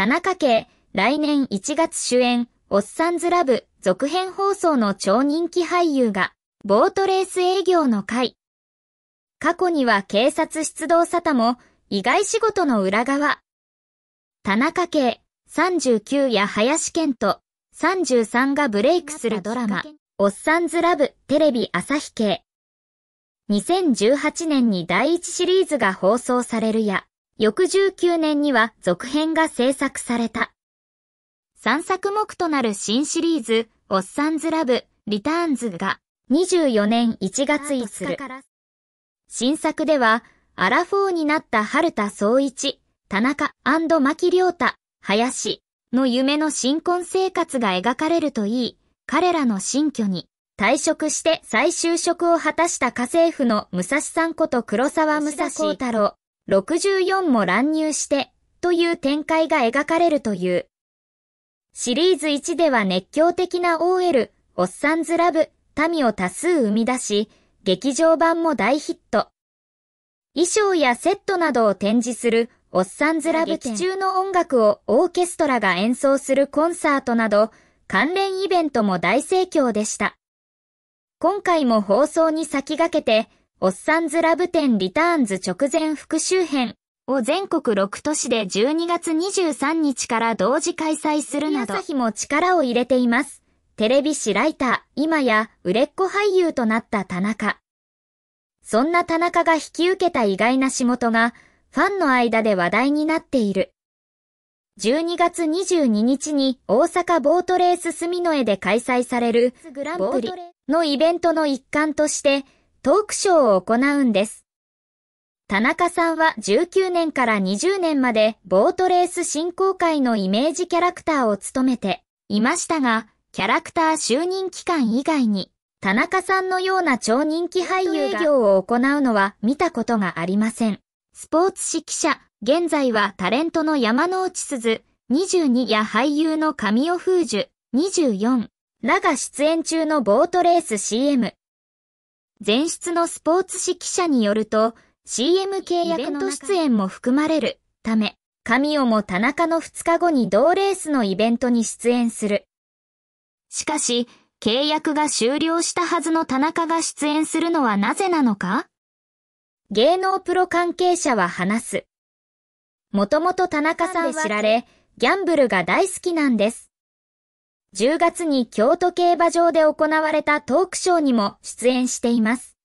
田中圭、来年1月主演、おっさんずラブ続編放送の超人気俳優が、ボートレース営業の会。過去には警察出動沙汰も、意外仕事の裏側。田中圭、39や林健と、33がブレイクするドラマ、おっさんずラブテレビ朝日系。2018年に第1シリーズが放送されるや、翌19年には続編が制作された。3作目となる新シリーズ、オッサンズラブ、リターンズが24年1月日から、新作では、アラフォーになった春田総一、田中牧良太、林の夢の新婚生活が描かれるといい、彼らの新居に退職して再就職を果たした家政婦の武蔵さんこと黒沢武蔵幸太郎、64も乱入してという展開が描かれるという。シリーズ1では熱狂的な OL、オッサンズラブ、民を多数生み出し、劇場版も大ヒット。衣装やセットなどを展示するオッサンズラブ劇中の音楽をオーケストラが演奏するコンサートなど、関連イベントも大盛況でした。今回も放送に先駆けて、おっさんずラブ展リターンズ直前復習編を全国6都市で12月23日から同時開催するなど、朝日も力を入れています。テレビ誌ライター、今や売れっ子俳優となった田中。そんな田中が引き受けた意外な仕事が、ファンの間で話題になっている。12月22日に大阪ボートレース住の絵で開催されるグランプリのイベントの一環として、トークショーを行うんです。田中さんは19年から20年までボートレース振興会のイメージキャラクターを務めていましたが、キャラクター就任期間以外に、田中さんのような超人気俳優営業を行うのは見たことがありません。スポーツ指記者、現在はタレントの山之内鈴、22や俳優の神尾風樹、24らが出演中のボートレース CM、前室のスポーツ誌記者によると、CM 契約の出演も含まれるため、神尾も田中の2日後に同レースのイベントに出演する。しかし、契約が終了したはずの田中が出演するのはなぜなのか芸能プロ関係者は話す。もともと田中さんは知られ、ギャンブルが大好きなんです。10月に京都競馬場で行われたトークショーにも出演しています。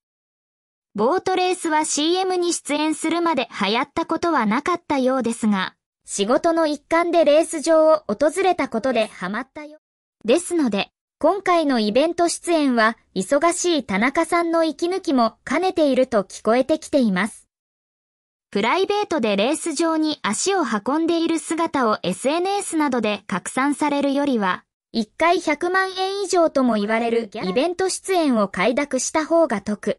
ボートレースは CM に出演するまで流行ったことはなかったようですが、仕事の一環でレース場を訪れたことでハマったよ。ですので、今回のイベント出演は忙しい田中さんの息抜きも兼ねていると聞こえてきています。プライベートでレース場に足を運んでいる姿を SNS などで拡散されるよりは、1回100万円以上とも言われるイベント出演を快諾した方が得。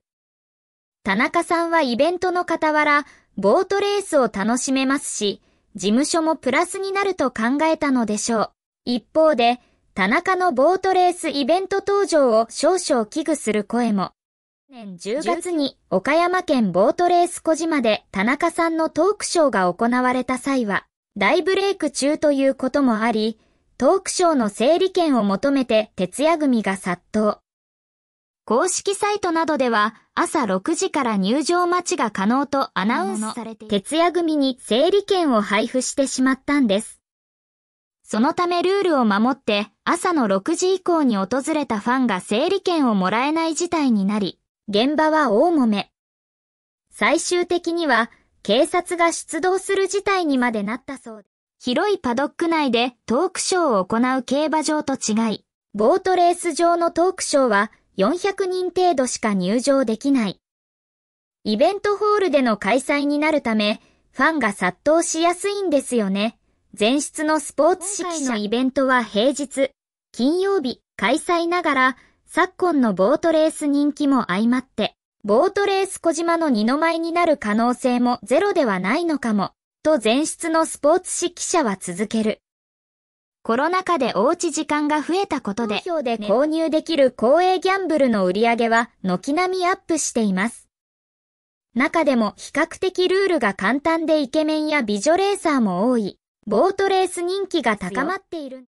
田中さんはイベントの傍ら、ボートレースを楽しめますし、事務所もプラスになると考えたのでしょう。一方で、田中のボートレースイベント登場を少々危惧する声も。年10月に岡山県ボートレース小島で田中さんのトークショーが行われた際は、大ブレイク中ということもあり、トークショーの整理券を求めて徹夜組が殺到。公式サイトなどでは朝6時から入場待ちが可能とアナウンスされて徹夜組に整理券を配布してしまったんです。そのためルールを守って朝の6時以降に訪れたファンが整理券をもらえない事態になり、現場は大揉め。最終的には警察が出動する事態にまでなったそうです。広いパドック内でトークショーを行う競馬場と違い、ボートレース場のトークショーは400人程度しか入場できない。イベントホールでの開催になるため、ファンが殺到しやすいんですよね。前室のスポーツ式のイベントは平日、金曜日開催ながら、昨今のボートレース人気も相まって、ボートレース小島の二の舞になる可能性もゼロではないのかも。と前室のスポーツ誌記者は続ける。コロナ禍でおうち時間が増えたことで、商で購入できる公営ギャンブルの売り上げは軒並みアップしています。中でも比較的ルールが簡単でイケメンや美女レーサーも多い、ボートレース人気が高まっている。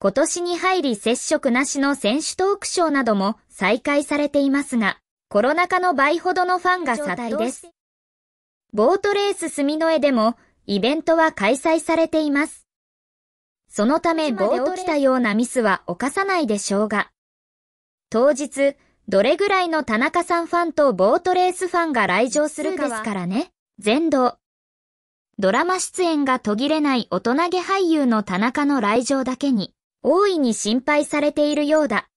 今年に入り接触なしの選手トークショーなども再開されていますが、コロナ禍の倍ほどのファンが殺到です。ボートレース墨の絵でもイベントは開催されています。そのためっと来たようなミスは犯さないでしょうが。当日、どれぐらいの田中さんファンとボートレースファンが来場するかですからね。全道。ドラマ出演が途切れない大人げ俳優の田中の来場だけに、大いに心配されているようだ。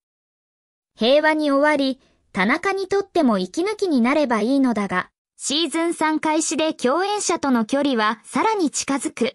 平和に終わり、田中にとっても息抜きになればいいのだが、シーズン3開始で共演者との距離はさらに近づく。